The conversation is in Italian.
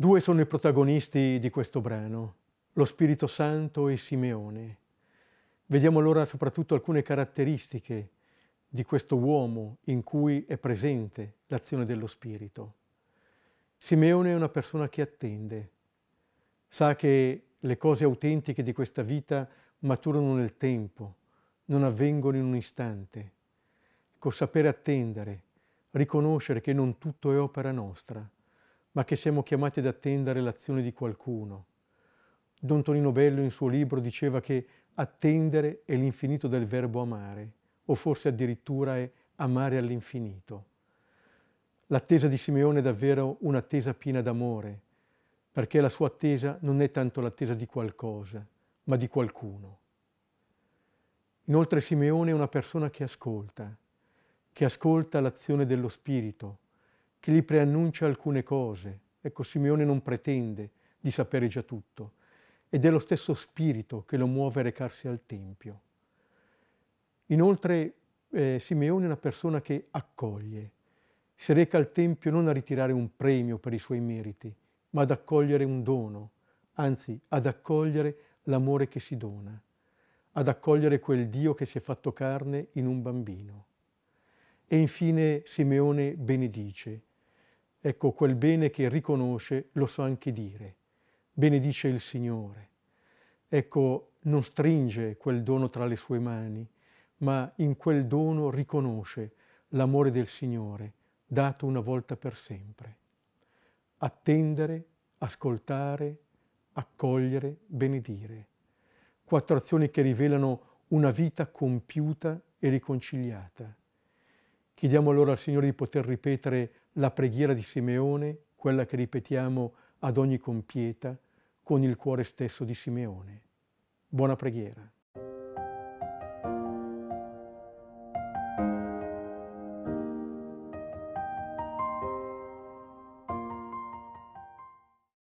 Due sono i protagonisti di questo brano, lo Spirito Santo e Simeone. Vediamo allora soprattutto alcune caratteristiche di questo uomo in cui è presente l'azione dello Spirito. Simeone è una persona che attende, sa che le cose autentiche di questa vita maturano nel tempo, non avvengono in un istante. Ecco, sapere attendere, riconoscere che non tutto è opera nostra, ma che siamo chiamati ad attendere l'azione di qualcuno. Don Tonino Bello in suo libro diceva che attendere è l'infinito del verbo amare, o forse addirittura è amare all'infinito. L'attesa di Simeone è davvero un'attesa piena d'amore, perché la sua attesa non è tanto l'attesa di qualcosa, ma di qualcuno. Inoltre Simeone è una persona che ascolta, che ascolta l'azione dello Spirito, che gli preannuncia alcune cose. Ecco, Simeone non pretende di sapere già tutto ed è lo stesso spirito che lo muove a recarsi al Tempio. Inoltre eh, Simeone è una persona che accoglie, si reca al Tempio non a ritirare un premio per i suoi meriti, ma ad accogliere un dono, anzi ad accogliere l'amore che si dona, ad accogliere quel Dio che si è fatto carne in un bambino. E infine Simeone benedice, Ecco, quel bene che riconosce lo so anche dire. Benedice il Signore. Ecco, non stringe quel dono tra le sue mani, ma in quel dono riconosce l'amore del Signore, dato una volta per sempre. Attendere, ascoltare, accogliere, benedire. Quattro azioni che rivelano una vita compiuta e riconciliata. Chiediamo allora al Signore di poter ripetere la preghiera di Simeone, quella che ripetiamo ad ogni compieta, con il cuore stesso di Simeone. Buona preghiera.